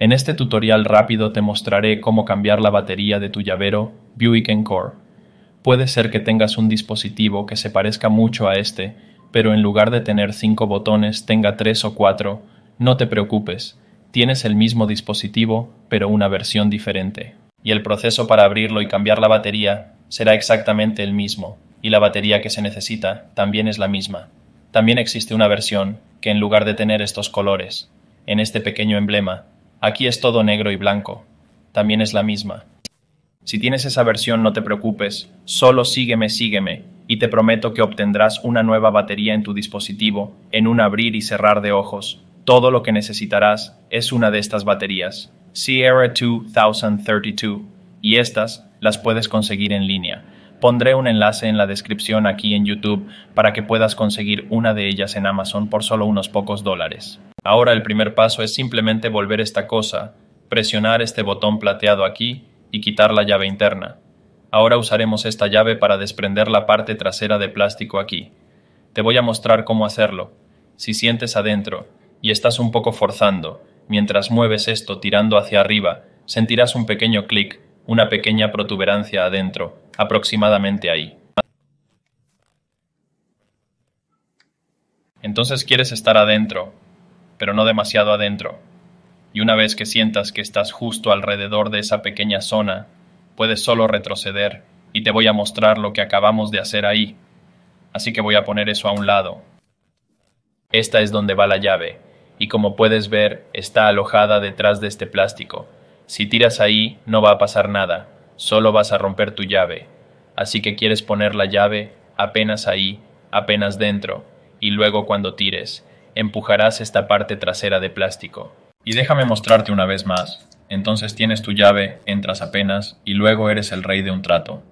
En este tutorial rápido te mostraré cómo cambiar la batería de tu llavero Buick Encore. Puede ser que tengas un dispositivo que se parezca mucho a este, pero en lugar de tener 5 botones tenga 3 o 4. No te preocupes, tienes el mismo dispositivo, pero una versión diferente. Y el proceso para abrirlo y cambiar la batería será exactamente el mismo, y la batería que se necesita también es la misma. También existe una versión que en lugar de tener estos colores, en este pequeño emblema, Aquí es todo negro y blanco. También es la misma. Si tienes esa versión no te preocupes, solo sígueme, sígueme, y te prometo que obtendrás una nueva batería en tu dispositivo en un abrir y cerrar de ojos. Todo lo que necesitarás es una de estas baterías, Sierra 2032, y estas las puedes conseguir en línea. Pondré un enlace en la descripción aquí en YouTube para que puedas conseguir una de ellas en Amazon por solo unos pocos dólares. Ahora el primer paso es simplemente volver esta cosa, presionar este botón plateado aquí y quitar la llave interna. Ahora usaremos esta llave para desprender la parte trasera de plástico aquí. Te voy a mostrar cómo hacerlo. Si sientes adentro y estás un poco forzando, mientras mueves esto tirando hacia arriba, sentirás un pequeño clic, una pequeña protuberancia adentro aproximadamente ahí. Entonces quieres estar adentro, pero no demasiado adentro. Y una vez que sientas que estás justo alrededor de esa pequeña zona, puedes solo retroceder y te voy a mostrar lo que acabamos de hacer ahí. Así que voy a poner eso a un lado. Esta es donde va la llave, y como puedes ver, está alojada detrás de este plástico. Si tiras ahí, no va a pasar nada, solo vas a romper tu llave. Así que quieres poner la llave apenas ahí, apenas dentro, y luego cuando tires, empujarás esta parte trasera de plástico. Y déjame mostrarte una vez más. Entonces tienes tu llave, entras apenas, y luego eres el rey de un trato.